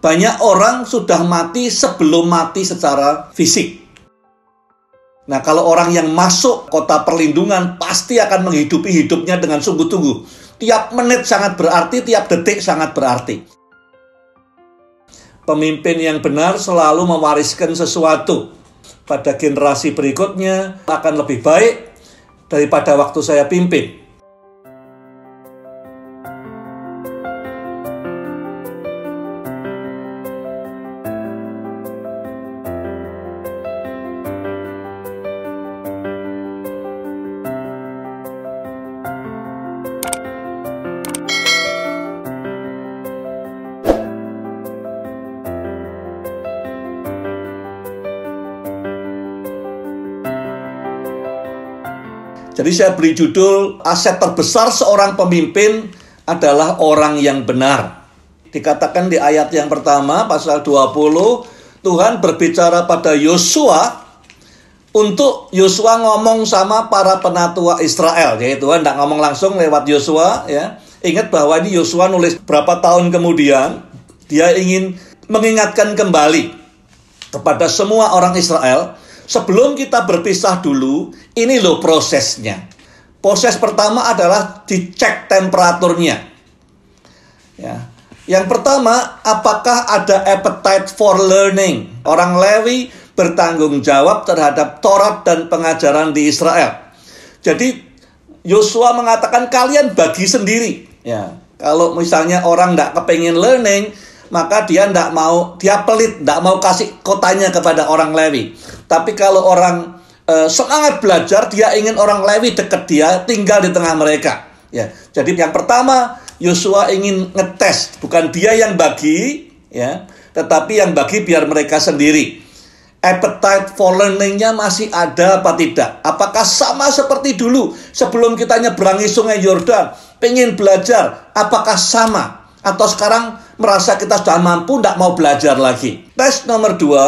banyak orang sudah mati sebelum mati secara fisik. Nah, kalau orang yang masuk kota perlindungan pasti akan menghidupi hidupnya dengan sungguh-sungguh. Tiap menit sangat berarti, tiap detik sangat berarti. Pemimpin yang benar selalu mewariskan sesuatu pada generasi berikutnya akan lebih baik daripada waktu saya pimpin. Jadi saya beri judul aset terbesar seorang pemimpin adalah orang yang benar. Dikatakan di ayat yang pertama pasal 20 Tuhan berbicara pada Yosua untuk Yosua ngomong sama para penatua Israel. Jadi Tuhan tidak ngomong langsung lewat Yosua ya. Ingat bahwa ini Yosua nulis berapa tahun kemudian dia ingin mengingatkan kembali kepada semua orang Israel Sebelum kita berpisah dulu, ini loh prosesnya. Proses pertama adalah dicek temperaturnya. Ya. Yang pertama, apakah ada appetite for learning? Orang Lewi bertanggung jawab terhadap Taurat dan pengajaran di Israel. Jadi Yosua mengatakan kalian bagi sendiri. Ya, kalau misalnya orang tidak kepengen learning, maka dia tidak mau dia pelit tidak mau kasih kotanya kepada orang Lewi tapi kalau orang e, semangat belajar dia ingin orang Lewi dekat dia tinggal di tengah mereka ya jadi yang pertama Yosua ingin ngetes bukan dia yang bagi ya tetapi yang bagi biar mereka sendiri appetite for learningnya masih ada apa tidak? Apakah sama seperti dulu sebelum kita nyebrangi sungai Yordan? Pengen belajar, apakah sama? Atau sekarang merasa kita sudah mampu, tidak mau belajar lagi. Tes nomor dua,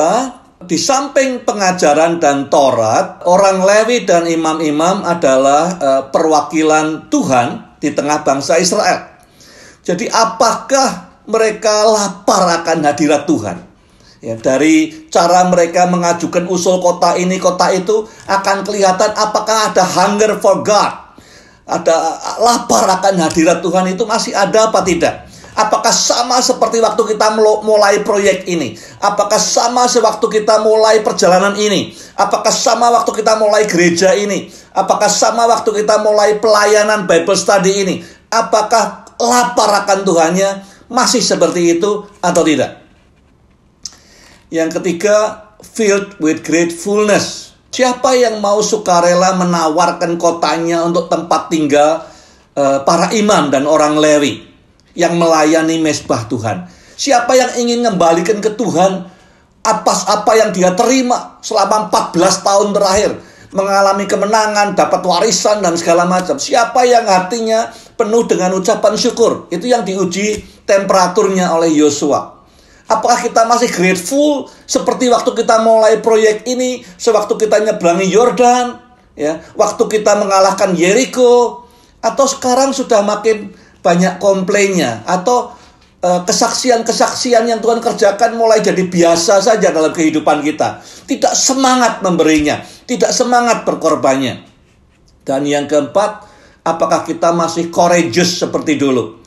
di samping pengajaran dan Taurat, orang Lewi dan imam-imam adalah uh, perwakilan Tuhan di tengah bangsa Israel. Jadi apakah mereka lapar akan hadirat Tuhan? Ya, dari cara mereka mengajukan usul kota ini kota itu akan kelihatan apakah ada hunger for God, ada lapar akan hadirat Tuhan itu masih ada apa tidak? Apakah sama seperti waktu kita mulai proyek ini? Apakah sama sewaktu kita mulai perjalanan ini? Apakah sama waktu kita mulai gereja ini? Apakah sama waktu kita mulai pelayanan Bible study ini? Apakah lapar akan Tuhannya masih seperti itu atau tidak? Yang ketiga, filled with gratefulness. Siapa yang mau sukarela menawarkan kotanya untuk tempat tinggal eh, para imam dan orang Lewi? yang melayani mesbah Tuhan. Siapa yang ingin mengembalikan ke Tuhan atas apa yang dia terima selama 14 tahun terakhir, mengalami kemenangan, dapat warisan dan segala macam. Siapa yang hatinya penuh dengan ucapan syukur, itu yang diuji temperaturnya oleh Yosua. Apakah kita masih grateful seperti waktu kita mulai proyek ini, sewaktu kita nyebrangi Yordan, ya, waktu kita mengalahkan Jericho, atau sekarang sudah makin banyak komplainnya atau eh, kesaksian-kesaksian yang Tuhan kerjakan mulai jadi biasa saja dalam kehidupan kita. Tidak semangat memberinya, tidak semangat berkorbannya. Dan yang keempat, apakah kita masih courageous seperti dulu?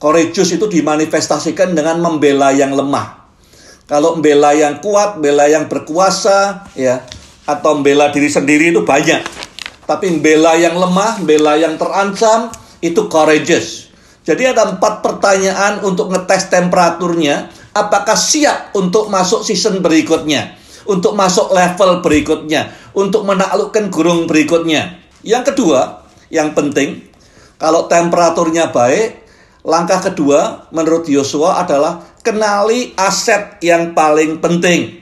Courageous itu dimanifestasikan dengan membela yang lemah. Kalau membela yang kuat, membela yang berkuasa, ya, atau membela diri sendiri itu banyak. Tapi membela yang lemah, membela yang terancam, itu courageous. Jadi ada empat pertanyaan untuk ngetes temperaturnya, apakah siap untuk masuk season berikutnya, untuk masuk level berikutnya, untuk menaklukkan gurung berikutnya. Yang kedua, yang penting, kalau temperaturnya baik, langkah kedua menurut Yosua adalah kenali aset yang paling penting.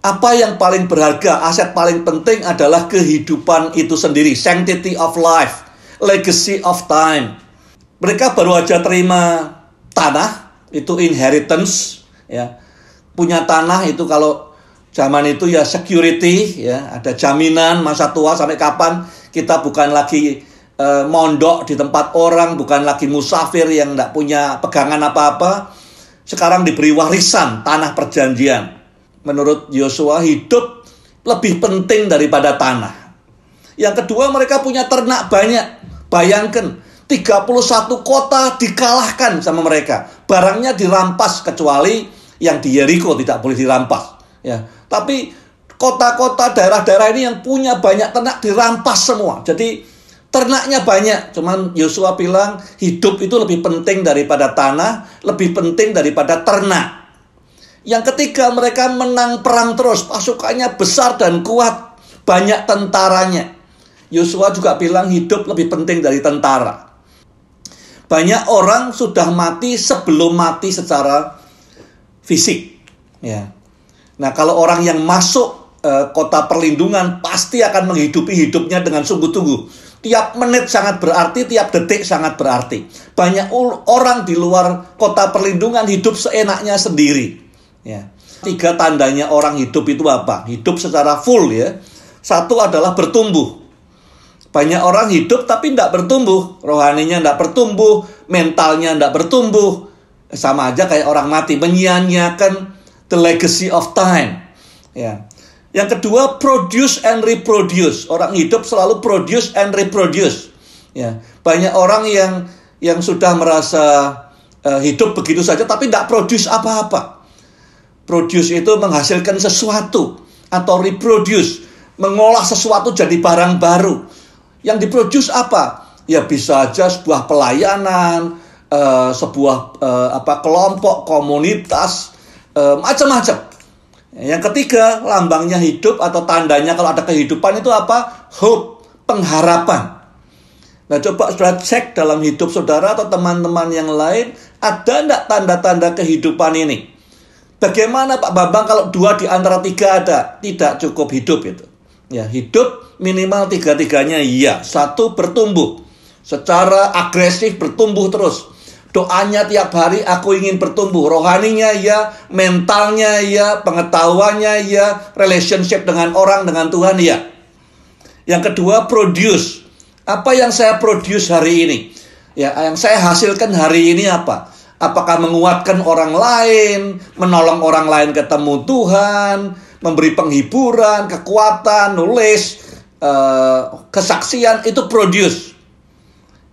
Apa yang paling berharga, aset paling penting adalah kehidupan itu sendiri, sanctity of life legacy of time. Mereka baru aja terima tanah itu inheritance ya. Punya tanah itu kalau zaman itu ya security ya, ada jaminan masa tua sampai kapan kita bukan lagi eh, mondok di tempat orang, bukan lagi musafir yang tidak punya pegangan apa-apa. Sekarang diberi warisan tanah perjanjian. Menurut Yosua hidup lebih penting daripada tanah. Yang kedua mereka punya ternak banyak. Bayangkan, 31 kota dikalahkan sama mereka. Barangnya dirampas kecuali yang di Yeriko tidak boleh dirampas. Ya, tapi kota-kota daerah-daerah ini yang punya banyak ternak dirampas semua. Jadi ternaknya banyak, cuman Yosua bilang hidup itu lebih penting daripada tanah, lebih penting daripada ternak. Yang ketiga mereka menang perang terus, pasukannya besar dan kuat, banyak tentaranya. Yosua juga bilang hidup lebih penting dari tentara. Banyak orang sudah mati sebelum mati secara fisik. Ya. Nah, kalau orang yang masuk e, kota perlindungan pasti akan menghidupi hidupnya dengan sungguh-sungguh. Tiap menit sangat berarti, tiap detik sangat berarti. Banyak orang di luar kota perlindungan hidup seenaknya sendiri. Ya. Tiga tandanya orang hidup itu apa? Hidup secara full ya. Satu adalah bertumbuh. Banyak orang hidup tapi tidak bertumbuh, rohaninya tidak bertumbuh, mentalnya tidak bertumbuh. Sama aja kayak orang mati, menyia the legacy of time. Ya. Yang kedua, produce and reproduce. Orang hidup selalu produce and reproduce. Ya. Banyak orang yang yang sudah merasa uh, hidup begitu saja tapi tidak produce apa-apa. Produce itu menghasilkan sesuatu atau reproduce, mengolah sesuatu jadi barang baru yang diproduce apa? Ya bisa aja sebuah pelayanan, uh, sebuah uh, apa kelompok, komunitas, uh, macam-macam. Yang ketiga, lambangnya hidup atau tandanya kalau ada kehidupan itu apa? Hope, pengharapan. Nah, coba sudah cek dalam hidup saudara atau teman-teman yang lain, ada enggak tanda-tanda kehidupan ini? Bagaimana Pak Bambang kalau dua di antara tiga ada? Tidak cukup hidup itu. Ya, hidup minimal tiga-tiganya iya. Satu bertumbuh. Secara agresif bertumbuh terus. Doanya tiap hari aku ingin bertumbuh. Rohaninya ya, mentalnya ya, pengetahuannya ya, relationship dengan orang, dengan Tuhan ya. Yang kedua, produce. Apa yang saya produce hari ini? Ya, yang saya hasilkan hari ini apa? Apakah menguatkan orang lain, menolong orang lain ketemu Tuhan, memberi penghiburan, kekuatan, nulis, eh, kesaksian itu produce.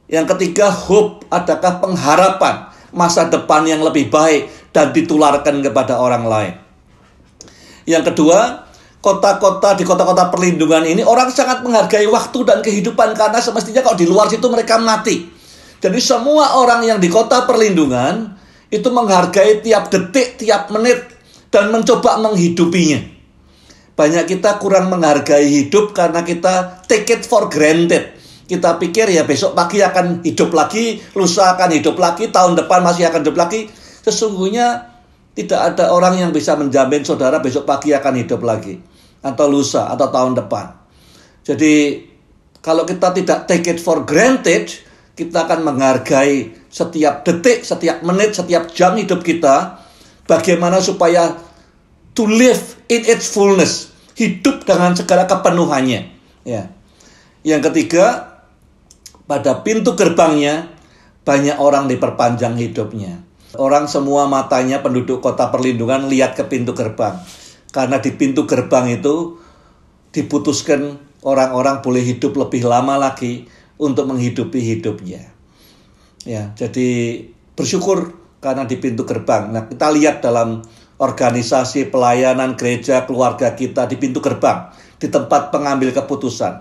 Yang ketiga hope, adakah pengharapan masa depan yang lebih baik dan ditularkan kepada orang lain. Yang kedua, kota-kota di kota-kota perlindungan ini orang sangat menghargai waktu dan kehidupan karena semestinya kalau di luar situ mereka mati. Jadi semua orang yang di kota perlindungan itu menghargai tiap detik, tiap menit dan mencoba menghidupinya. Banyak kita kurang menghargai hidup karena kita take it for granted. Kita pikir ya besok pagi akan hidup lagi, lusa akan hidup lagi, tahun depan masih akan hidup lagi. Sesungguhnya tidak ada orang yang bisa menjamin saudara besok pagi akan hidup lagi. Atau lusa, atau tahun depan. Jadi kalau kita tidak take it for granted, kita akan menghargai setiap detik, setiap menit, setiap jam hidup kita. Bagaimana supaya to live in its fullness hidup dengan segala kepenuhannya. Ya. Yang ketiga, pada pintu gerbangnya banyak orang diperpanjang hidupnya. Orang semua matanya penduduk kota perlindungan lihat ke pintu gerbang. Karena di pintu gerbang itu diputuskan orang-orang boleh hidup lebih lama lagi untuk menghidupi hidupnya. Ya, jadi bersyukur karena di pintu gerbang. Nah, kita lihat dalam organisasi pelayanan gereja keluarga kita di pintu gerbang, di tempat pengambil keputusan.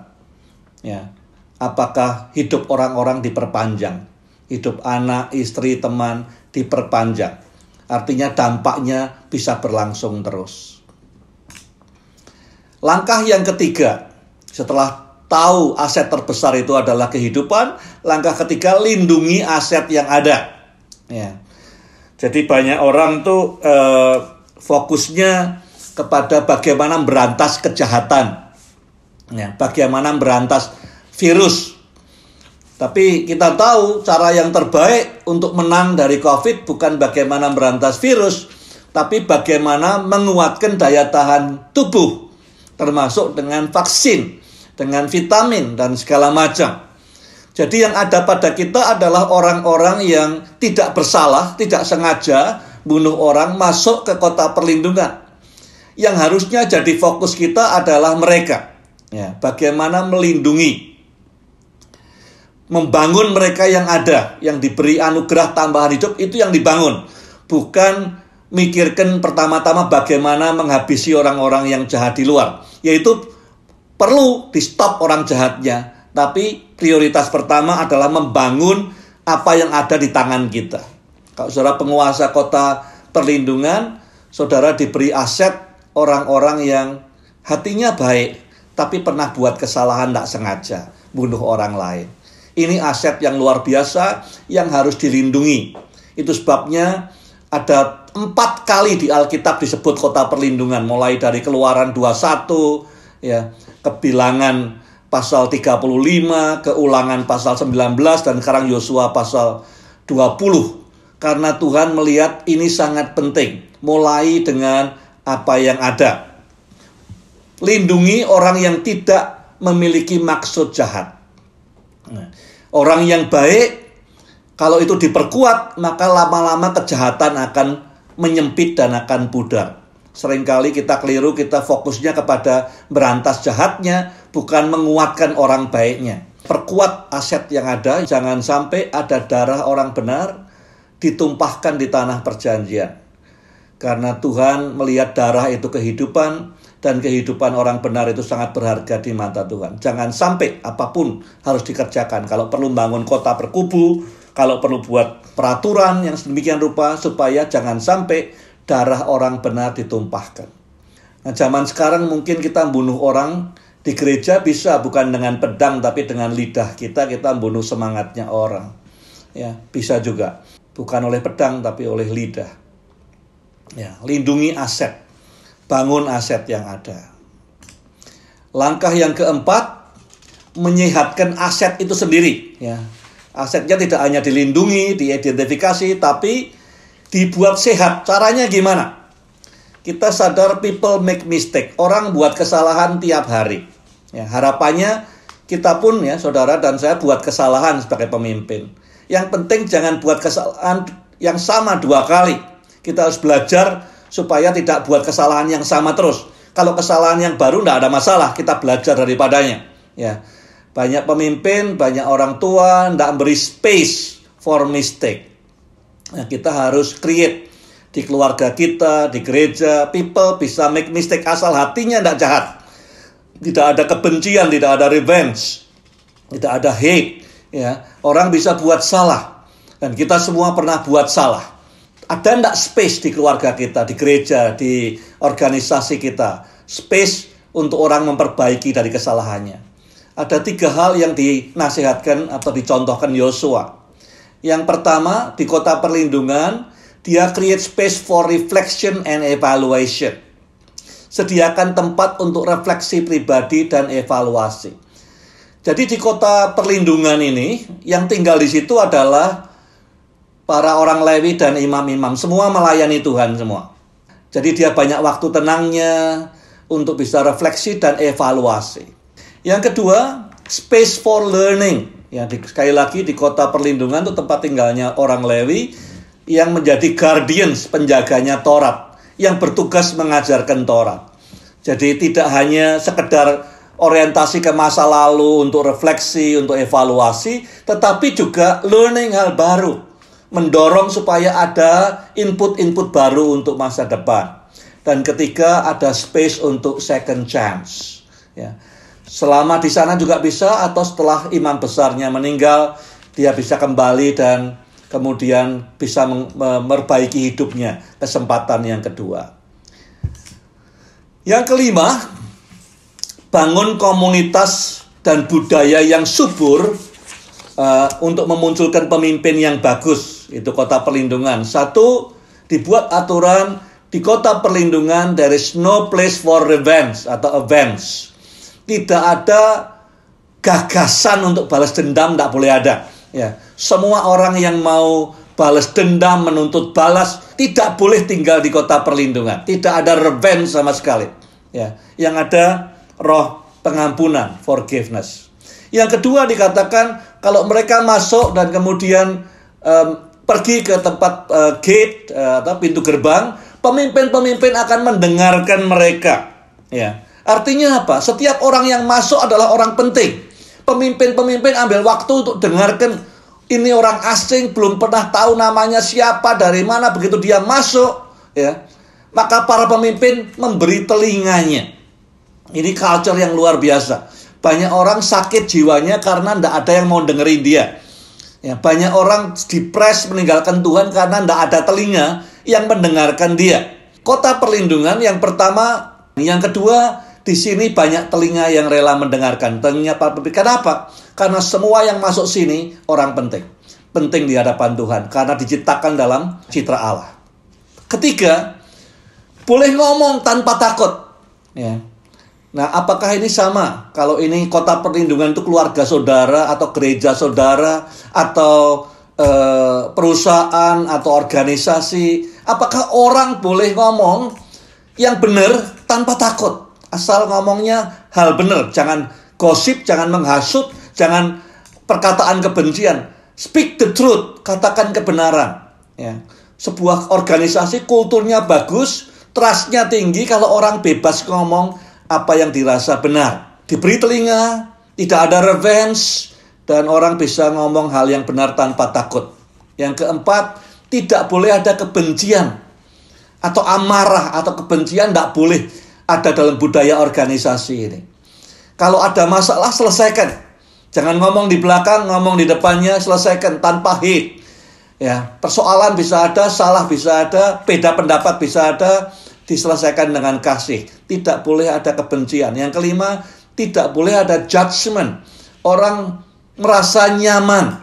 Ya. Apakah hidup orang-orang diperpanjang? Hidup anak, istri, teman diperpanjang. Artinya dampaknya bisa berlangsung terus. Langkah yang ketiga, setelah tahu aset terbesar itu adalah kehidupan, langkah ketiga lindungi aset yang ada. Ya. Jadi banyak orang tuh eh, fokusnya kepada bagaimana berantas kejahatan, ya, bagaimana berantas virus. Tapi kita tahu cara yang terbaik untuk menang dari COVID bukan bagaimana berantas virus, tapi bagaimana menguatkan daya tahan tubuh, termasuk dengan vaksin, dengan vitamin dan segala macam. Jadi yang ada pada kita adalah orang-orang yang tidak bersalah, tidak sengaja bunuh orang masuk ke kota perlindungan. Yang harusnya jadi fokus kita adalah mereka. Ya, bagaimana melindungi, membangun mereka yang ada, yang diberi anugerah tambahan hidup itu yang dibangun, bukan mikirkan pertama-tama bagaimana menghabisi orang-orang yang jahat di luar. Yaitu perlu di stop orang jahatnya, tapi prioritas pertama adalah membangun apa yang ada di tangan kita. Kalau saudara penguasa kota perlindungan, saudara diberi aset orang-orang yang hatinya baik, tapi pernah buat kesalahan tidak sengaja, bunuh orang lain. Ini aset yang luar biasa yang harus dilindungi. Itu sebabnya ada empat kali di Alkitab disebut kota perlindungan, mulai dari keluaran 21, ya, kebilangan pasal 35, keulangan pasal 19 dan sekarang Yosua pasal 20. Karena Tuhan melihat ini sangat penting, mulai dengan apa yang ada. Lindungi orang yang tidak memiliki maksud jahat. Orang yang baik kalau itu diperkuat, maka lama-lama kejahatan akan menyempit dan akan pudar. Seringkali kita keliru, kita fokusnya kepada berantas jahatnya, bukan menguatkan orang baiknya. Perkuat aset yang ada, jangan sampai ada darah orang benar ditumpahkan di tanah perjanjian. Karena Tuhan melihat darah itu kehidupan dan kehidupan orang benar itu sangat berharga di mata Tuhan. Jangan sampai apapun harus dikerjakan. Kalau perlu bangun kota berkubu, kalau perlu buat peraturan yang sedemikian rupa supaya jangan sampai darah orang benar ditumpahkan. Nah, zaman sekarang mungkin kita bunuh orang di gereja bisa bukan dengan pedang tapi dengan lidah kita kita membunuh semangatnya orang. Ya, bisa juga. Bukan oleh pedang tapi oleh lidah. Ya, lindungi aset. Bangun aset yang ada. Langkah yang keempat menyehatkan aset itu sendiri, ya. Asetnya tidak hanya dilindungi, diidentifikasi, tapi dibuat sehat. Caranya gimana? Kita sadar people make mistake. Orang buat kesalahan tiap hari. Ya, harapannya kita pun ya saudara dan saya buat kesalahan sebagai pemimpin. Yang penting jangan buat kesalahan yang sama dua kali. Kita harus belajar supaya tidak buat kesalahan yang sama terus. Kalau kesalahan yang baru tidak ada masalah, kita belajar daripadanya. Ya, banyak pemimpin, banyak orang tua tidak beri space for mistake. Nah, kita harus create di keluarga kita, di gereja, people bisa make mistake asal hatinya tidak jahat tidak ada kebencian, tidak ada revenge, tidak ada hate. Ya, orang bisa buat salah dan kita semua pernah buat salah. Ada enggak space di keluarga kita, di gereja, di organisasi kita? Space untuk orang memperbaiki dari kesalahannya. Ada tiga hal yang dinasihatkan atau dicontohkan Yosua. Yang pertama, di kota perlindungan, dia create space for reflection and evaluation sediakan tempat untuk refleksi pribadi dan evaluasi. Jadi di kota perlindungan ini yang tinggal di situ adalah para orang Lewi dan imam-imam semua melayani Tuhan semua. Jadi dia banyak waktu tenangnya untuk bisa refleksi dan evaluasi. Yang kedua, space for learning. Ya, di, sekali lagi di kota perlindungan itu tempat tinggalnya orang Lewi yang menjadi guardians penjaganya Torah yang bertugas mengajarkan Taurat. Jadi tidak hanya sekedar orientasi ke masa lalu untuk refleksi, untuk evaluasi, tetapi juga learning hal baru, mendorong supaya ada input-input baru untuk masa depan. Dan ketiga ada space untuk second chance. Ya. Selama di sana juga bisa atau setelah imam besarnya meninggal, dia bisa kembali dan kemudian bisa memperbaiki hidupnya, kesempatan yang kedua. Yang kelima, bangun komunitas dan budaya yang subur uh, untuk memunculkan pemimpin yang bagus. Itu kota perlindungan. Satu, dibuat aturan di kota perlindungan there is no place for revenge atau events. Tidak ada gagasan untuk balas dendam, tidak boleh ada. Ya semua orang yang mau balas dendam, menuntut balas, tidak boleh tinggal di kota perlindungan. Tidak ada revenge sama sekali. Ya, yang ada roh pengampunan, forgiveness. Yang kedua dikatakan kalau mereka masuk dan kemudian um, pergi ke tempat uh, gate uh, eh, atau pintu gerbang, pemimpin-pemimpin akan mendengarkan mereka. Ya. Artinya apa? Setiap orang yang masuk adalah orang penting. Pemimpin-pemimpin ambil waktu untuk dengarkan ini orang asing belum pernah tahu namanya siapa dari mana begitu dia masuk ya maka para pemimpin memberi telinganya ini culture yang luar biasa banyak orang sakit jiwanya karena tidak ada yang mau dengerin dia ya banyak orang depres meninggalkan Tuhan karena tidak ada telinga yang mendengarkan dia kota perlindungan yang pertama yang kedua di sini banyak telinga yang rela mendengarkan. Telinga para pemimpin. Kenapa? Karena semua yang masuk sini orang penting. Penting di hadapan Tuhan. Karena diciptakan dalam citra Allah. Ketiga, boleh ngomong tanpa takut. Ya. Nah, apakah ini sama? Kalau ini kota perlindungan itu keluarga saudara atau gereja saudara atau eh, perusahaan atau organisasi, apakah orang boleh ngomong yang benar tanpa takut? Asal ngomongnya hal benar, jangan gosip, jangan menghasut, jangan perkataan kebencian. Speak the truth, katakan kebenaran. Ya. Sebuah organisasi kulturnya bagus, trustnya tinggi kalau orang bebas ngomong apa yang dirasa benar. Diberi telinga, tidak ada revenge, dan orang bisa ngomong hal yang benar tanpa takut. Yang keempat, tidak boleh ada kebencian atau amarah atau kebencian tidak boleh ada dalam budaya organisasi ini. Kalau ada masalah, selesaikan. Jangan ngomong di belakang, ngomong di depannya, selesaikan tanpa hit. Ya, persoalan bisa ada, salah bisa ada, beda pendapat bisa ada, diselesaikan dengan kasih. Tidak boleh ada kebencian. Yang kelima, tidak boleh ada judgment. Orang merasa nyaman.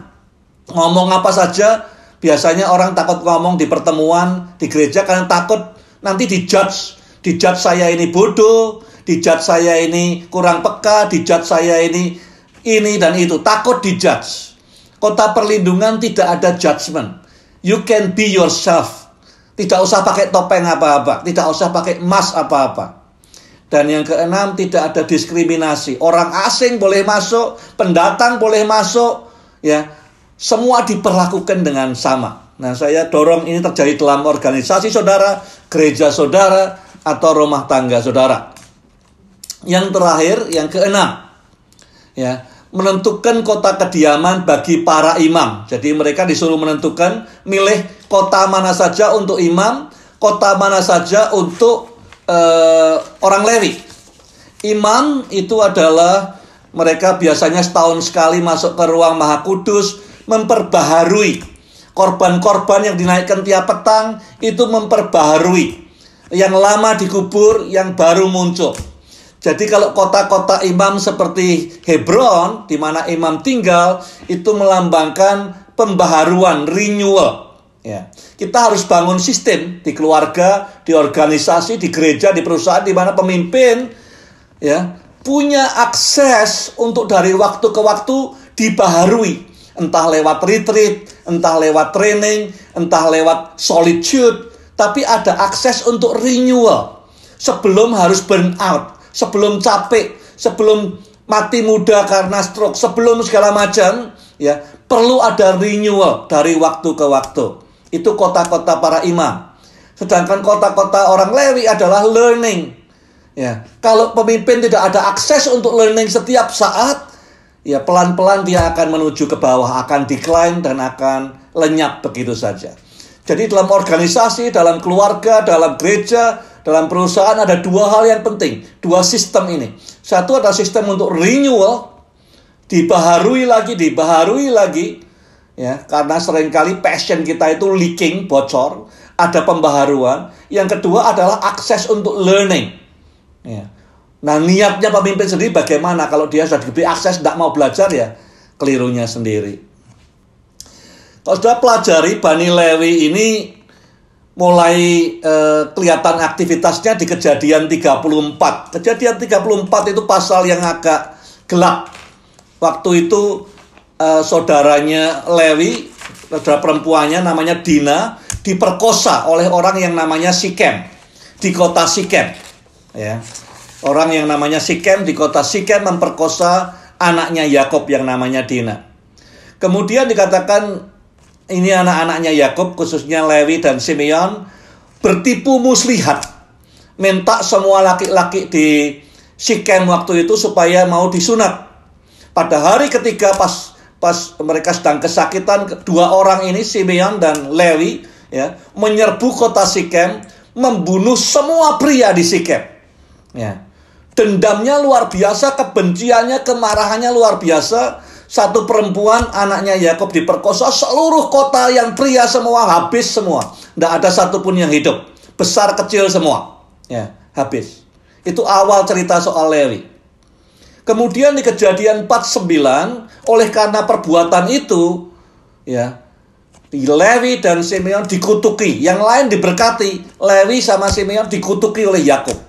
Ngomong apa saja, biasanya orang takut ngomong di pertemuan, di gereja karena takut nanti di judge dijat saya ini bodoh, dijat saya ini kurang peka, dijat saya ini ini dan itu. Takut dijudge. Kota perlindungan tidak ada judgement. You can be yourself. Tidak usah pakai topeng apa-apa, tidak usah pakai emas apa-apa. Dan yang keenam tidak ada diskriminasi. Orang asing boleh masuk, pendatang boleh masuk, ya. Semua diperlakukan dengan sama. Nah, saya dorong ini terjadi dalam organisasi saudara, gereja saudara, atau rumah tangga saudara. Yang terakhir, yang keenam, ya, menentukan kota kediaman bagi para imam. Jadi mereka disuruh menentukan milih kota mana saja untuk imam, kota mana saja untuk uh, orang Lewi. Imam itu adalah mereka biasanya setahun sekali masuk ke ruang Maha Kudus memperbaharui korban-korban yang dinaikkan tiap petang itu memperbaharui yang lama dikubur yang baru muncul. Jadi kalau kota-kota imam seperti Hebron di mana imam tinggal itu melambangkan pembaharuan renewal. Ya. Kita harus bangun sistem di keluarga, di organisasi, di gereja, di perusahaan di mana pemimpin ya punya akses untuk dari waktu ke waktu dibaharui entah lewat retreat, entah lewat training, entah lewat solitude, tapi ada akses untuk renewal. Sebelum harus burn out, sebelum capek, sebelum mati muda karena stroke, sebelum segala macam, ya, perlu ada renewal dari waktu ke waktu. Itu kota-kota para imam. Sedangkan kota-kota orang Lewi adalah learning. Ya, kalau pemimpin tidak ada akses untuk learning setiap saat, ya pelan-pelan dia akan menuju ke bawah, akan decline dan akan lenyap begitu saja. Jadi dalam organisasi, dalam keluarga, dalam gereja, dalam perusahaan ada dua hal yang penting, dua sistem ini. Satu ada sistem untuk renewal, dibaharui lagi, dibaharui lagi, ya karena seringkali passion kita itu leaking, bocor, ada pembaharuan. Yang kedua adalah akses untuk learning. Ya. Nah niatnya pemimpin sendiri bagaimana kalau dia sudah diberi akses tidak mau belajar ya kelirunya sendiri. Kalau sudah pelajari Bani Lewi ini mulai eh, kelihatan aktivitasnya di kejadian 34. Kejadian 34 itu pasal yang agak gelap. Waktu itu eh, saudaranya Lewi, saudara perempuannya namanya Dina, diperkosa oleh orang yang namanya Sikem di kota Sikem. Ya Orang yang namanya Sikem di kota Sikem memperkosa anaknya Yakob yang namanya Dina. Kemudian dikatakan ini anak-anaknya Yakob khususnya Lewi dan Simeon bertipu muslihat. Minta semua laki-laki di Sikem waktu itu supaya mau disunat. Pada hari ketiga pas pas mereka sedang kesakitan dua orang ini Simeon dan Lewi ya menyerbu kota Sikem membunuh semua pria di Sikem. Ya dendamnya luar biasa, kebenciannya, kemarahannya luar biasa. Satu perempuan anaknya Yakob diperkosa, seluruh kota yang pria semua habis semua. Tidak ada satupun yang hidup, besar kecil semua, ya habis. Itu awal cerita soal Lewi. Kemudian di kejadian 49, oleh karena perbuatan itu, ya Lewi dan Simeon dikutuki, yang lain diberkati. Lewi sama Simeon dikutuki oleh Yakub.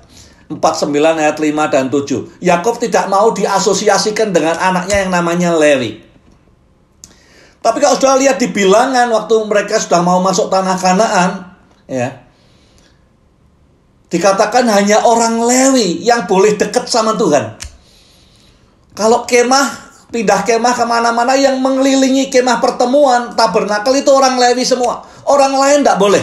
49 ayat 5 dan 7. Yakub tidak mau diasosiasikan dengan anaknya yang namanya Levi. Tapi kalau sudah lihat di bilangan waktu mereka sudah mau masuk tanah Kanaan, ya. Dikatakan hanya orang Lewi yang boleh dekat sama Tuhan. Kalau kemah pindah kemah kemana-mana yang mengelilingi kemah pertemuan tabernakel itu orang Lewi semua. Orang lain tidak boleh.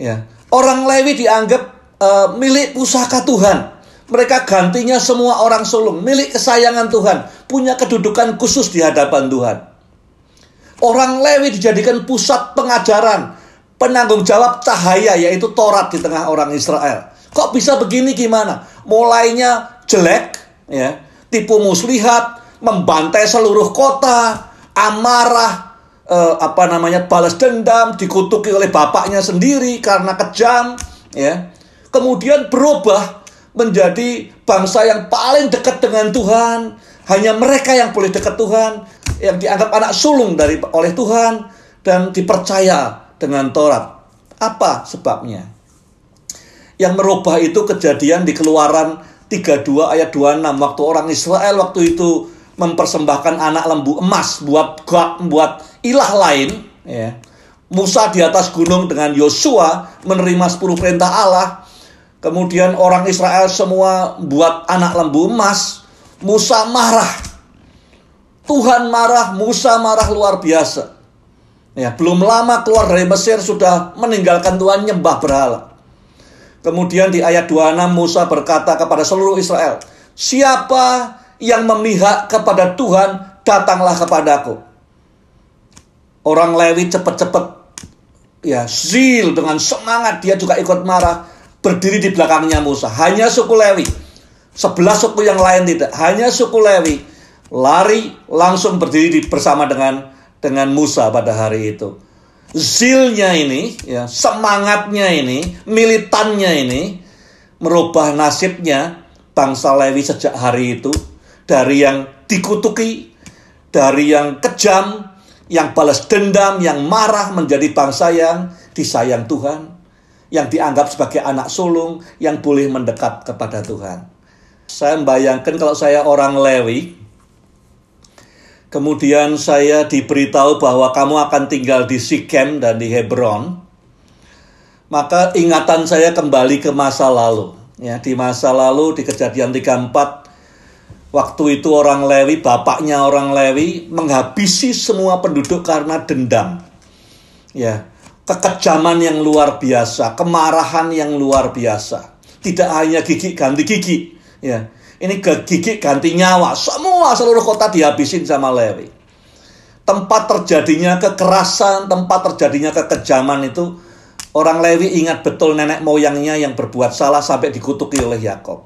Ya, orang Lewi dianggap uh, milik pusaka Tuhan. Mereka gantinya semua orang sulung, milik kesayangan Tuhan, punya kedudukan khusus di hadapan Tuhan. Orang Lewi dijadikan pusat pengajaran, penanggung jawab cahaya yaitu Taurat di tengah orang Israel. Kok bisa begini gimana? Mulainya jelek, ya, tipu muslihat, membantai seluruh kota, amarah, eh, apa namanya balas dendam, dikutuki oleh bapaknya sendiri karena kejam, ya kemudian berubah menjadi bangsa yang paling dekat dengan Tuhan. Hanya mereka yang boleh dekat Tuhan, yang dianggap anak sulung dari oleh Tuhan dan dipercaya dengan Taurat. Apa sebabnya? Yang merubah itu kejadian di Keluaran 32 ayat 26 waktu orang Israel waktu itu mempersembahkan anak lembu emas buat buat ilah lain, ya. Musa di atas gunung dengan Yosua menerima 10 perintah Allah Kemudian orang Israel semua buat anak lembu emas. Musa marah. Tuhan marah, Musa marah luar biasa. Ya, belum lama keluar dari Mesir sudah meninggalkan Tuhan nyembah berhala. Kemudian di ayat 26 Musa berkata kepada seluruh Israel, "Siapa yang memihak kepada Tuhan, datanglah kepadaku." Orang Lewi cepat-cepat ya zil dengan semangat dia juga ikut marah berdiri di belakangnya Musa. Hanya suku Lewi. sebelah suku yang lain tidak. Hanya suku Lewi lari langsung berdiri bersama dengan dengan Musa pada hari itu. Zilnya ini, ya, semangatnya ini, militannya ini merubah nasibnya bangsa Lewi sejak hari itu dari yang dikutuki, dari yang kejam, yang balas dendam, yang marah menjadi bangsa yang disayang Tuhan yang dianggap sebagai anak sulung yang boleh mendekat kepada Tuhan. Saya membayangkan kalau saya orang Lewi, kemudian saya diberitahu bahwa kamu akan tinggal di Sikem dan di Hebron, maka ingatan saya kembali ke masa lalu. Ya, di masa lalu di kejadian 34 waktu itu orang Lewi, bapaknya orang Lewi menghabisi semua penduduk karena dendam. Ya, kekejaman yang luar biasa, kemarahan yang luar biasa. Tidak hanya gigi ganti gigi, ya. Ini gigi ganti nyawa, semua seluruh kota dihabisin sama Lewi. Tempat terjadinya kekerasan, tempat terjadinya kekejaman itu orang Lewi ingat betul nenek moyangnya yang berbuat salah sampai dikutuki oleh Yakob.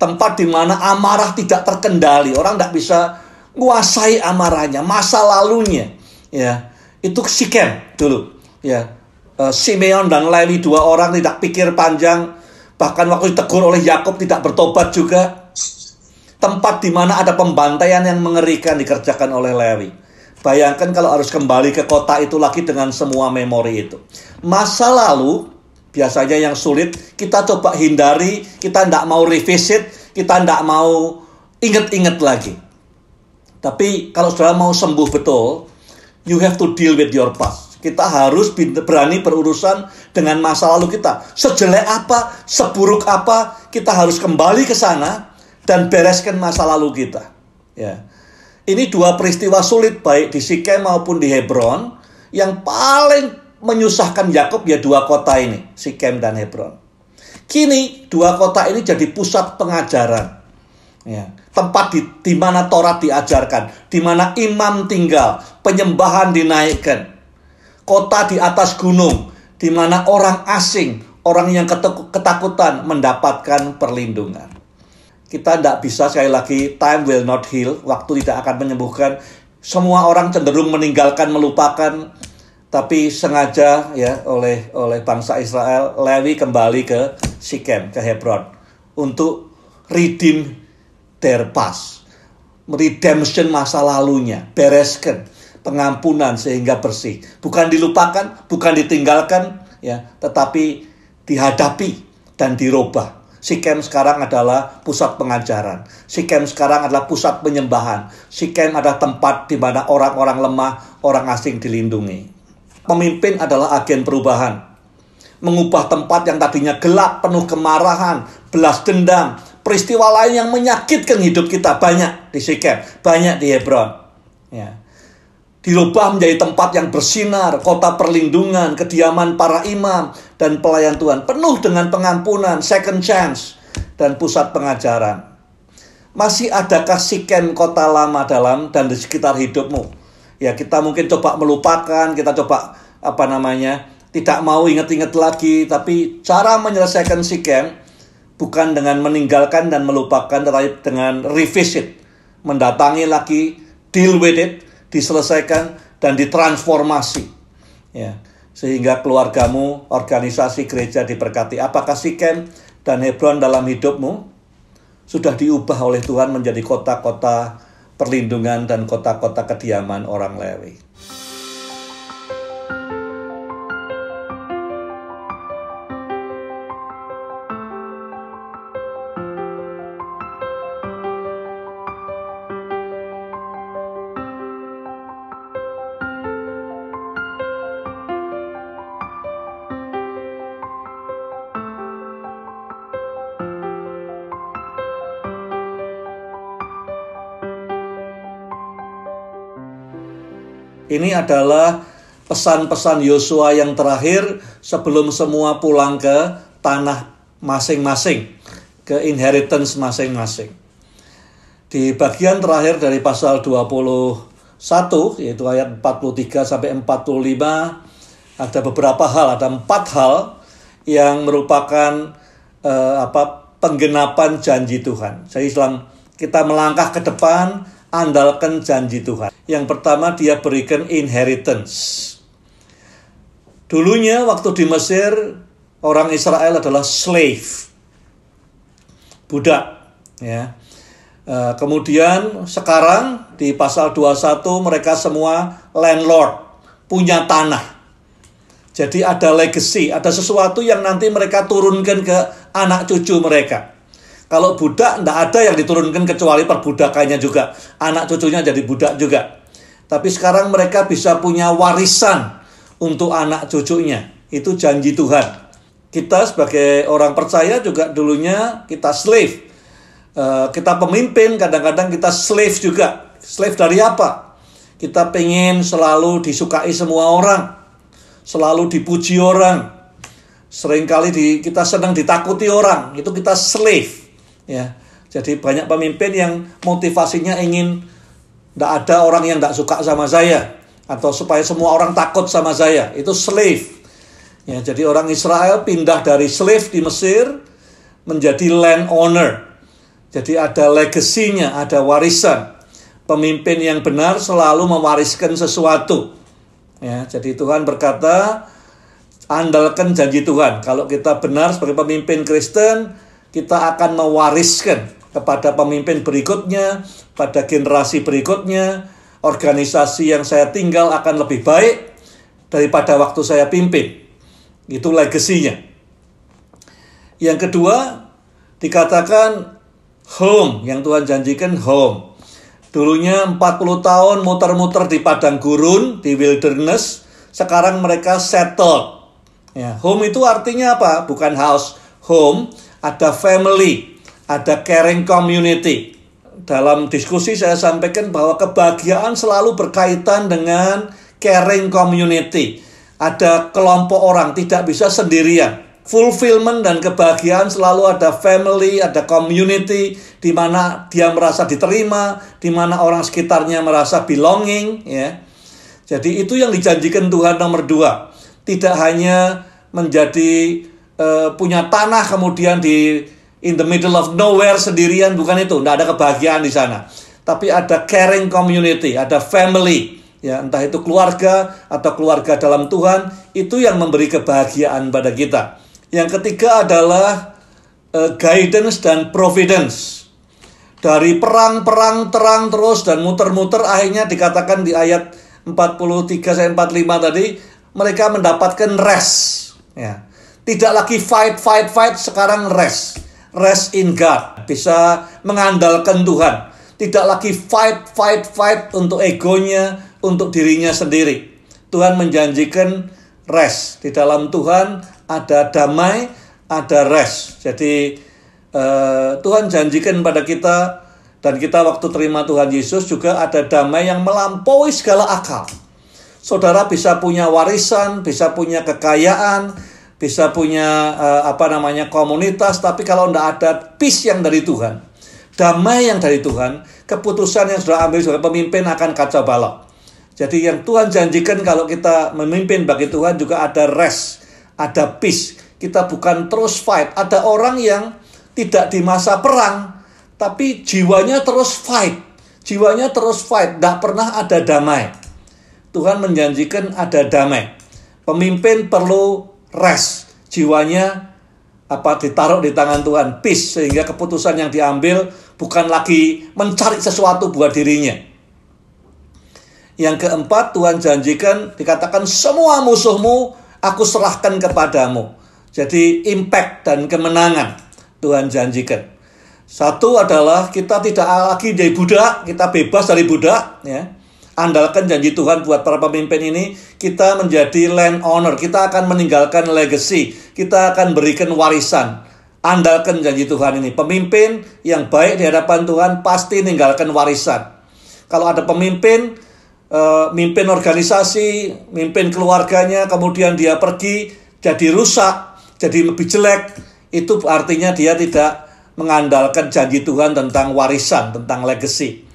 Tempat di mana amarah tidak terkendali, orang tidak bisa menguasai amarahnya, masa lalunya, ya itu Sikem dulu ya eh, Simeon dan Levi dua orang tidak pikir panjang bahkan waktu ditegur oleh Yakub tidak bertobat juga tempat di mana ada pembantaian yang mengerikan dikerjakan oleh Levi bayangkan kalau harus kembali ke kota itu lagi dengan semua memori itu masa lalu biasanya yang sulit kita coba hindari kita tidak mau revisit kita tidak mau inget-inget lagi tapi kalau sudah mau sembuh betul you have to deal with your past. Kita harus berani berurusan dengan masa lalu kita. Sejelek apa, seburuk apa, kita harus kembali ke sana dan bereskan masa lalu kita. Ya. Ini dua peristiwa sulit baik di Sikem maupun di Hebron yang paling menyusahkan Yakub ya dua kota ini, Sikem dan Hebron. Kini dua kota ini jadi pusat pengajaran. Ya tempat di, di mana Taurat diajarkan, di mana imam tinggal, penyembahan dinaikkan. Kota di atas gunung, di mana orang asing, orang yang ketakutan mendapatkan perlindungan. Kita tidak bisa sekali lagi, time will not heal, waktu tidak akan menyembuhkan. Semua orang cenderung meninggalkan, melupakan, tapi sengaja ya oleh oleh bangsa Israel Lewi kembali ke Sikem ke Hebron untuk redeem terpas, past. Redemption masa lalunya, bereskan pengampunan sehingga bersih. Bukan dilupakan, bukan ditinggalkan, ya, tetapi dihadapi dan dirubah. Sikem sekarang adalah pusat pengajaran. Sikem sekarang adalah pusat penyembahan. Sikem adalah tempat di mana orang-orang lemah, orang asing dilindungi. Pemimpin adalah agen perubahan. Mengubah tempat yang tadinya gelap, penuh kemarahan, belas dendam, peristiwa lain yang menyakitkan hidup kita banyak di Sikem, banyak di Hebron. Ya. Dirubah menjadi tempat yang bersinar, kota perlindungan, kediaman para imam dan pelayan Tuhan, penuh dengan pengampunan, second chance dan pusat pengajaran. Masih adakah Sikem kota lama dalam dan di sekitar hidupmu? Ya, kita mungkin coba melupakan, kita coba apa namanya? tidak mau ingat-ingat lagi, tapi cara menyelesaikan Sikem bukan dengan meninggalkan dan melupakan tetapi dengan revisit mendatangi lagi deal with it diselesaikan dan ditransformasi ya sehingga keluargamu organisasi gereja diberkati apakah Ken dan Hebron dalam hidupmu sudah diubah oleh Tuhan menjadi kota-kota perlindungan dan kota-kota kediaman orang Lewi Ini adalah pesan-pesan Yosua yang terakhir sebelum semua pulang ke tanah masing-masing, ke inheritance masing-masing. Di bagian terakhir dari pasal 21 yaitu ayat 43 sampai 45 ada beberapa hal, ada empat hal yang merupakan eh, apa penggenapan janji Tuhan. Jadi dalam kita melangkah ke depan andalkan janji Tuhan. Yang pertama dia berikan inheritance. Dulunya waktu di Mesir orang Israel adalah slave, budak. Ya. Eh, kemudian sekarang di pasal 21 mereka semua landlord, punya tanah. Jadi ada legacy, ada sesuatu yang nanti mereka turunkan ke anak cucu mereka. Kalau budak tidak ada yang diturunkan kecuali perbudakannya juga. Anak cucunya jadi budak juga. Tapi sekarang mereka bisa punya warisan untuk anak cucunya. Itu janji Tuhan. Kita sebagai orang percaya juga dulunya kita slave. Eh, kita pemimpin, kadang-kadang kita slave juga. Slave dari apa? Kita pengen selalu disukai semua orang. Selalu dipuji orang. Seringkali di, kita senang ditakuti orang. Itu kita slave ya jadi banyak pemimpin yang motivasinya ingin tidak ada orang yang tidak suka sama saya atau supaya semua orang takut sama saya itu slave ya jadi orang Israel pindah dari slave di Mesir menjadi land owner jadi ada legasinya ada warisan pemimpin yang benar selalu mewariskan sesuatu ya jadi Tuhan berkata andalkan janji Tuhan kalau kita benar sebagai pemimpin Kristen kita akan mewariskan kepada pemimpin berikutnya, pada generasi berikutnya, organisasi yang saya tinggal akan lebih baik daripada waktu saya pimpin. Itu legasinya. Yang kedua, dikatakan home, yang Tuhan janjikan home. Dulunya 40 tahun muter-muter di padang gurun, di wilderness, sekarang mereka settle. Ya, home itu artinya apa? Bukan house, home ada family, ada caring community. Dalam diskusi saya sampaikan bahwa kebahagiaan selalu berkaitan dengan caring community. Ada kelompok orang, tidak bisa sendirian. Fulfillment dan kebahagiaan selalu ada family, ada community, di mana dia merasa diterima, di mana orang sekitarnya merasa belonging. Ya. Jadi itu yang dijanjikan Tuhan nomor dua. Tidak hanya menjadi Eh, punya tanah kemudian di in the middle of nowhere sendirian bukan itu, tidak ada kebahagiaan di sana. Tapi ada caring community, ada family, ya entah itu keluarga atau keluarga dalam Tuhan itu yang memberi kebahagiaan pada kita. Yang ketiga adalah uh, guidance dan providence. Dari perang-perang terang terus dan muter-muter akhirnya dikatakan di ayat 43 sampai 45 tadi mereka mendapatkan rest ya. Tidak lagi fight, fight, fight, sekarang rest. Rest in God. Bisa mengandalkan Tuhan. Tidak lagi fight, fight, fight untuk egonya, untuk dirinya sendiri. Tuhan menjanjikan rest. Di dalam Tuhan ada damai, ada rest. Jadi eh, Tuhan janjikan pada kita dan kita waktu terima Tuhan Yesus juga ada damai yang melampaui segala akal. Saudara bisa punya warisan, bisa punya kekayaan, bisa punya uh, apa namanya komunitas, tapi kalau tidak ada peace yang dari Tuhan, damai yang dari Tuhan, keputusan yang sudah ambil sebagai pemimpin akan kacau balau. Jadi yang Tuhan janjikan kalau kita memimpin bagi Tuhan juga ada rest, ada peace. Kita bukan terus fight. Ada orang yang tidak di masa perang, tapi jiwanya terus fight. Jiwanya terus fight, tidak pernah ada damai. Tuhan menjanjikan ada damai. Pemimpin perlu rest, jiwanya apa ditaruh di tangan Tuhan, peace sehingga keputusan yang diambil bukan lagi mencari sesuatu buat dirinya. Yang keempat, Tuhan janjikan dikatakan semua musuhmu aku serahkan kepadamu. Jadi impact dan kemenangan Tuhan janjikan. Satu adalah kita tidak lagi jadi budak, kita bebas dari budak ya. Andalkan janji Tuhan buat para pemimpin ini, kita menjadi land owner, kita akan meninggalkan legacy, kita akan berikan warisan. Andalkan janji Tuhan ini. Pemimpin yang baik di hadapan Tuhan pasti meninggalkan warisan. Kalau ada pemimpin, pemimpin eh, mimpin organisasi, mimpin keluarganya, kemudian dia pergi, jadi rusak, jadi lebih jelek, itu artinya dia tidak mengandalkan janji Tuhan tentang warisan, tentang legacy.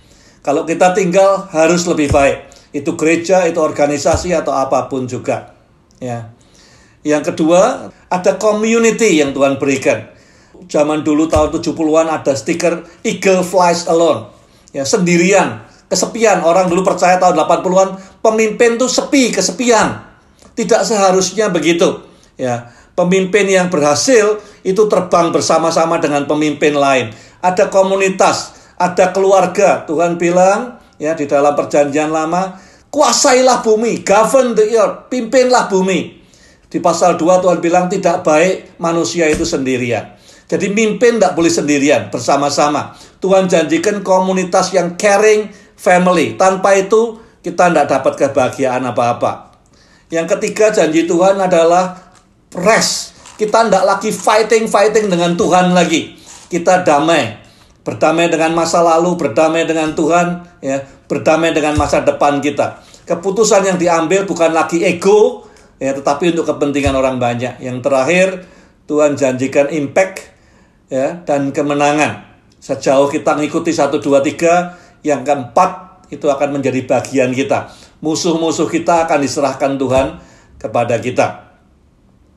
Kalau kita tinggal harus lebih baik. Itu gereja, itu organisasi atau apapun juga. Ya. Yang kedua, ada community yang Tuhan berikan. Zaman dulu tahun 70-an ada stiker Eagle Flies Alone. Ya, sendirian, kesepian. Orang dulu percaya tahun 80-an pemimpin tuh sepi, kesepian. Tidak seharusnya begitu. Ya, pemimpin yang berhasil itu terbang bersama-sama dengan pemimpin lain. Ada komunitas, ada keluarga. Tuhan bilang ya di dalam perjanjian lama, kuasailah bumi, govern the earth, pimpinlah bumi. Di pasal 2 Tuhan bilang tidak baik manusia itu sendirian. Jadi mimpin tidak boleh sendirian, bersama-sama. Tuhan janjikan komunitas yang caring family. Tanpa itu kita tidak dapat kebahagiaan apa-apa. Yang ketiga janji Tuhan adalah rest. Kita tidak lagi fighting-fighting dengan Tuhan lagi. Kita damai, Berdamai dengan masa lalu, berdamai dengan Tuhan, ya, berdamai dengan masa depan kita. Keputusan yang diambil bukan lagi ego, ya, tetapi untuk kepentingan orang banyak. Yang terakhir, Tuhan janjikan impact ya, dan kemenangan. Sejauh kita mengikuti 1, 2, 3, yang keempat itu akan menjadi bagian kita. Musuh-musuh kita akan diserahkan Tuhan kepada kita.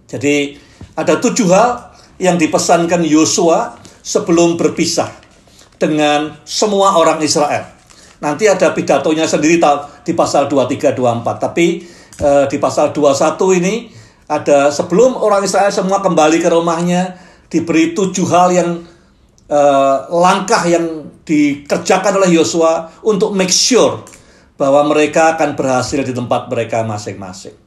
Jadi ada tujuh hal yang dipesankan Yosua sebelum berpisah dengan semua orang Israel. Nanti ada pidatonya sendiri di pasal 23 24, tapi eh, di pasal 21 ini ada sebelum orang Israel semua kembali ke rumahnya diberi tujuh hal yang eh, langkah yang dikerjakan oleh Yosua untuk make sure bahwa mereka akan berhasil di tempat mereka masing-masing.